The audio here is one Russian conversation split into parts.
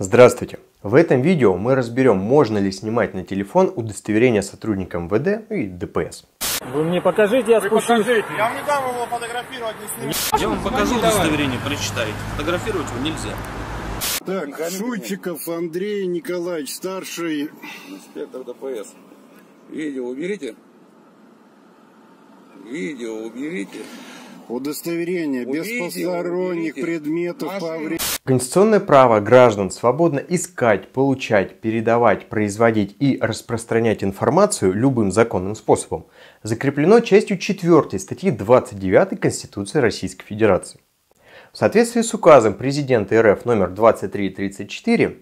Здравствуйте! В этом видео мы разберем, можно ли снимать на телефон удостоверение сотрудникам МВД ну и ДПС. Вы мне покажите, я Вы спущусь. покажите. Я вам не дам его фотографировать, не снимать. Я вам покажу Давай. удостоверение, прочитайте. Фотографировать его нельзя. Так, Шуйчиков Андрей Николаевич, старший... Инспектор ДПС. Видео уберите. Видео уберите. Удостоверение без посторонних предметов по времени. Конституционное право граждан свободно искать, получать, передавать, производить и распространять информацию любым законным способом закреплено частью 4 статьи 29 Конституции Российской Федерации. В соответствии с указом президента РФ номер 2334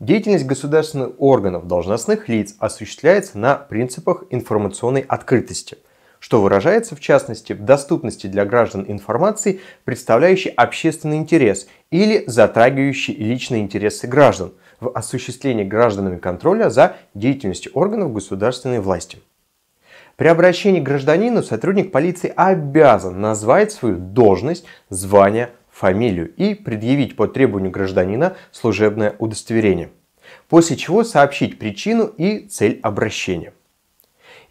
деятельность государственных органов должностных лиц осуществляется на принципах информационной открытости – что выражается в частности в доступности для граждан информации, представляющей общественный интерес или затрагивающей личные интересы граждан в осуществлении гражданами контроля за деятельностью органов государственной власти. При обращении к гражданину сотрудник полиции обязан назвать свою должность, звание, фамилию и предъявить по требованию гражданина служебное удостоверение, после чего сообщить причину и цель обращения.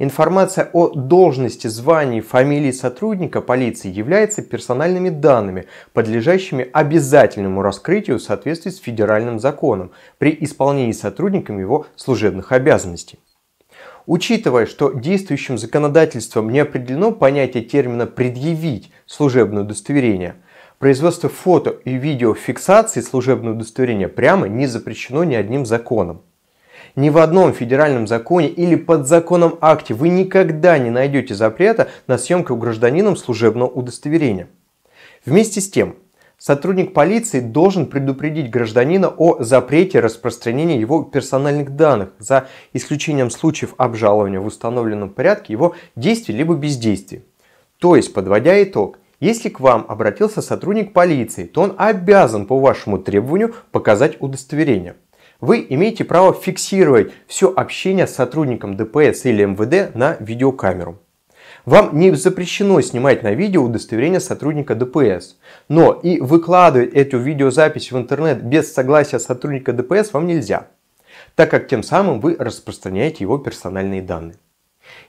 Информация о должности, звании, фамилии сотрудника полиции является персональными данными, подлежащими обязательному раскрытию в соответствии с федеральным законом при исполнении сотрудником его служебных обязанностей. Учитывая, что действующим законодательством не определено понятие термина «предъявить» служебное удостоверение, производство фото и видеофиксации служебного удостоверения прямо не запрещено ни одним законом. Ни в одном федеральном законе или подзаконном акте вы никогда не найдете запрета на съемку гражданином служебного удостоверения. Вместе с тем, сотрудник полиции должен предупредить гражданина о запрете распространения его персональных данных за исключением случаев обжалования в установленном порядке его действий либо бездействий. То есть, подводя итог, если к вам обратился сотрудник полиции, то он обязан по вашему требованию показать удостоверение – вы имеете право фиксировать все общение с сотрудником ДПС или МВД на видеокамеру. Вам не запрещено снимать на видео удостоверение сотрудника ДПС, но и выкладывать эту видеозапись в интернет без согласия сотрудника ДПС вам нельзя, так как тем самым вы распространяете его персональные данные.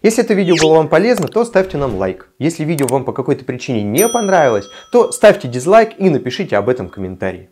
Если это видео было вам полезно, то ставьте нам лайк. Если видео вам по какой-то причине не понравилось, то ставьте дизлайк и напишите об этом комментарий.